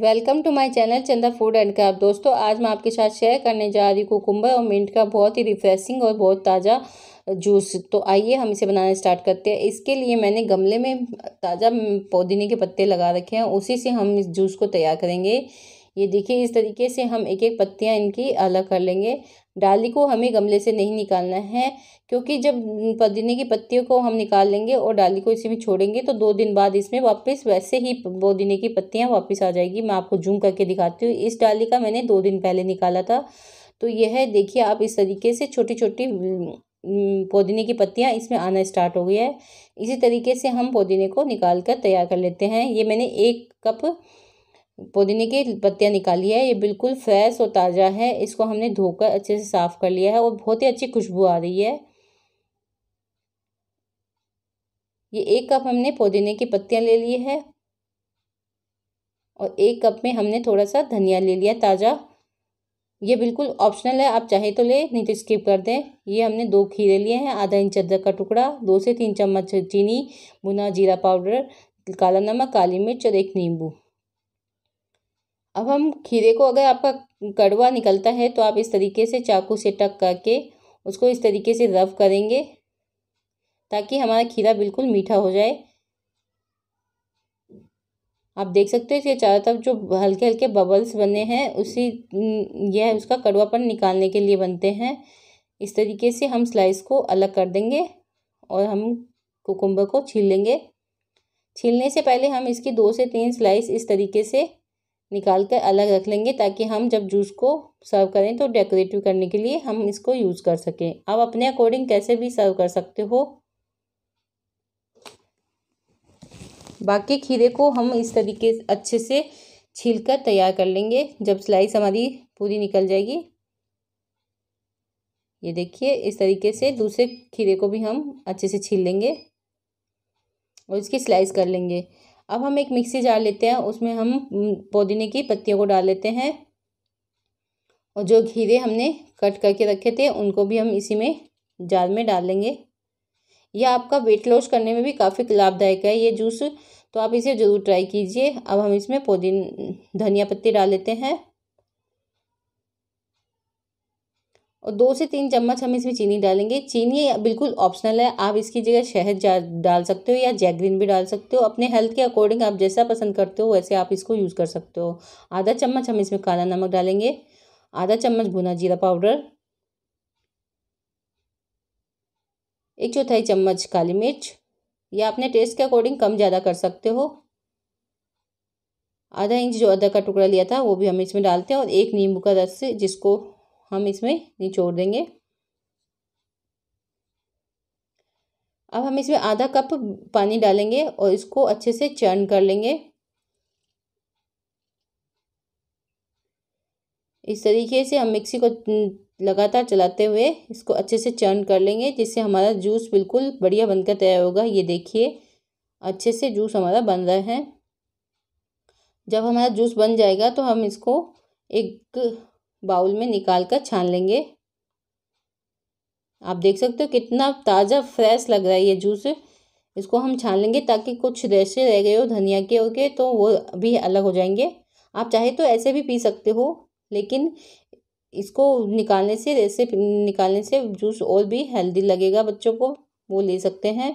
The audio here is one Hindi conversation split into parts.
welcome to my channel Chanda food and cap दोस्तों आज मैं आपके साथ शेयर करने जा रही हूँ कुकुम्बर और मिंट का बहुत ही रिफ्रेशिंग और बहुत ताज़ा जूस तो आइए हम इसे बनाना स्टार्ट करते हैं इसके लिए मैंने गमले में ताज़ा पुदीने के पत्ते लगा रखे हैं उसी से हम इस जूस को तैयार करेंगे ये देखिए इस तरीके से हम एक एक पत्तियाँ इनकी अलग कर लेंगे डाली को हमें गमले से नहीं निकालना है क्योंकि जब पुदीने की पत्तियों को हम निकाल लेंगे और डाली को इसी में छोड़ेंगे तो दो दिन बाद इसमें वापस वैसे ही पुदीने की पत्तियाँ वापस आ जाएगी मैं आपको जूम करके दिखाती हूँ इस डाली का मैंने दो दिन पहले निकाला था तो यह देखिए आप इस तरीके से छोटी छोटी पुदीने की पत्तियाँ इसमें आना स्टार्ट हो गया है इसी तरीके से हम पुदीने को निकाल कर तैयार कर लेते हैं ये मैंने एक कप पुदीने की पत्तियाँ निकाली है ये बिल्कुल फ्रेश और ताज़ा है इसको हमने धोकर अच्छे से साफ़ कर लिया है और बहुत ही अच्छी खुशबू आ रही है ये एक कप हमने पुदीने की पत्तियाँ ले ली है और एक कप में हमने थोड़ा सा धनिया ले लिया ताज़ा ये बिल्कुल ऑप्शनल है आप चाहे तो ले नहीं तो स्किप कर दें ये हमने दो खीरे लिए हैं आधा इंच अदरक का टुकड़ा दो से तीन चम्मच चीनी भुना जीरा पाउडर काला नमक काली मिर्च और एक नींबू अब हम खीरे को अगर आपका कड़वा निकलता है तो आप इस तरीके से चाकू से टक करके उसको इस तरीके से रफ करेंगे ताकि हमारा खीरा बिल्कुल मीठा हो जाए आप देख सकते हो इसके चारों तरफ जो हल्के हल्के बबल्स बने हैं उसी यह उसका कड़वापन निकालने के लिए बनते हैं इस तरीके से हम स्लाइस को अलग कर देंगे और हम कुकुम्बर को छील लेंगे छीलने से पहले हम इसकी दो से तीन स्लाइस इस तरीके से निकाल कर अलग रख लेंगे ताकि हम जब जूस को सर्व करें तो डेकोरेटिव करने के लिए हम इसको यूज़ कर सकें आप अपने अकॉर्डिंग कैसे भी सर्व कर सकते हो बाकी खीरे को हम इस तरीके से अच्छे से छील कर तैयार कर लेंगे जब स्लाइस हमारी पूरी निकल जाएगी ये देखिए इस तरीके से दूसरे खीरे को भी हम अच्छे से छील लेंगे और इसकी स्लाइस कर लेंगे अब हम एक मिक्सी जार लेते हैं उसमें हम पुदीने की पत्तियों को डाल लेते हैं और जो घीरे हमने कट करके रखे थे उनको भी हम इसी में जार में डाल लेंगे यह आपका वेट लॉस करने में भी काफ़ी लाभदायक है ये जूस तो आप इसे ज़रूर ट्राई कीजिए अब हम इसमें पुदीन धनिया पत्ती डाल लेते हैं और दो से तीन चम्मच हम इसमें चीनी डालेंगे चीनी बिल्कुल ऑप्शनल है आप इसकी जगह शहद डाल सकते हो या जैगरीन भी डाल सकते हो अपने हेल्थ के अकॉर्डिंग आप जैसा पसंद करते हो वैसे आप इसको यूज़ कर सकते हो आधा चम्मच हम इसमें काला नमक डालेंगे आधा चम्मच भुना जीरा पाउडर एक चौथाई चम्मच काली मिर्च या अपने टेस्ट के अकॉर्डिंग कम ज़्यादा कर सकते हो आधा इंच जो अदरक का टुकड़ा लिया था वो भी हम इसमें डालते हैं और एक नींबू का रस जिसको हम इसमें निचोड़ देंगे अब हम इसमें आधा कप पानी डालेंगे और इसको अच्छे से चर्न कर लेंगे इस तरीके से हम मिक्सी को लगातार चलाते हुए इसको अच्छे से चर्न कर लेंगे जिससे हमारा जूस बिल्कुल बढ़िया बनकर तैयार होगा ये देखिए अच्छे से जूस हमारा बन रहा है जब हमारा जूस बन जाएगा तो हम इसको एक बाउल में निकाल कर छान लेंगे आप देख सकते हो कितना ताज़ा फ्रेश लग रहा है ये जूस इसको हम छान लेंगे ताकि कुछ रेशे रह गए हो धनिया के ओके तो वो भी अलग हो जाएंगे आप चाहे तो ऐसे भी पी सकते हो लेकिन इसको निकालने से रेसे निकालने से जूस और भी हेल्दी लगेगा बच्चों को वो ले सकते हैं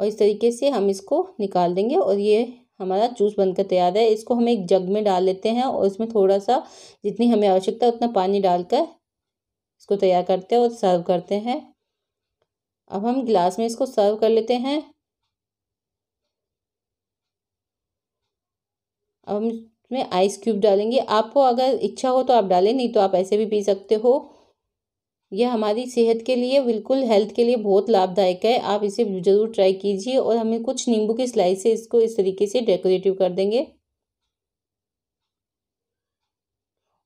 और इस तरीके से हम इसको निकाल देंगे और ये हमारा जूस बनकर तैयार है इसको हम एक जग में डाल लेते हैं और इसमें थोड़ा सा जितनी हमें आवश्यकता है उतना पानी डालकर इसको तैयार करते हैं और सर्व करते हैं अब हम गिलास में इसको सर्व कर लेते हैं अब हम इसमें आइस क्यूब डालेंगे आपको अगर इच्छा हो तो आप डालें नहीं तो आप ऐसे भी पी सकते हो यह हमारी सेहत के लिए बिल्कुल हेल्थ के लिए बहुत लाभदायक है आप इसे ज़रूर ट्राई कीजिए और हमें कुछ नींबू की स्लाइस से इसको इस तरीके से डेकोरेटिव कर देंगे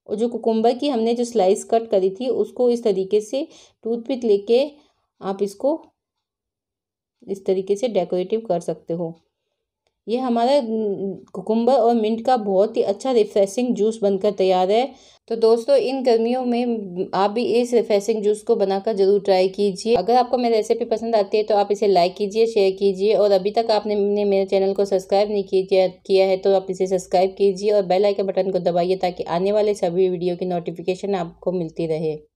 और जो कुकुम्बर की हमने जो स्लाइस कट करी थी उसको इस तरीके से टूथपिक लेके आप इसको इस तरीके से डेकोरेटिव कर सकते हो ये हमारा कुकुम्बर और मिंट का बहुत ही अच्छा रिफ्रेशिंग जूस बनकर तैयार है तो दोस्तों इन गर्मियों में आप भी इस रिफ्रेशिंग जूस को बनाकर ज़रूर ट्राई कीजिए अगर आपको मेरी रेसिपी पसंद आती है तो आप इसे लाइक कीजिए शेयर कीजिए और अभी तक आपने मेरे चैनल को सब्सक्राइब नहीं किया किया है तो आप इसे सब्सक्राइब कीजिए और बेल आइकन बटन को दबाइए ताकि आने वाले सभी वीडियो की नोटिफिकेशन आपको मिलती रहे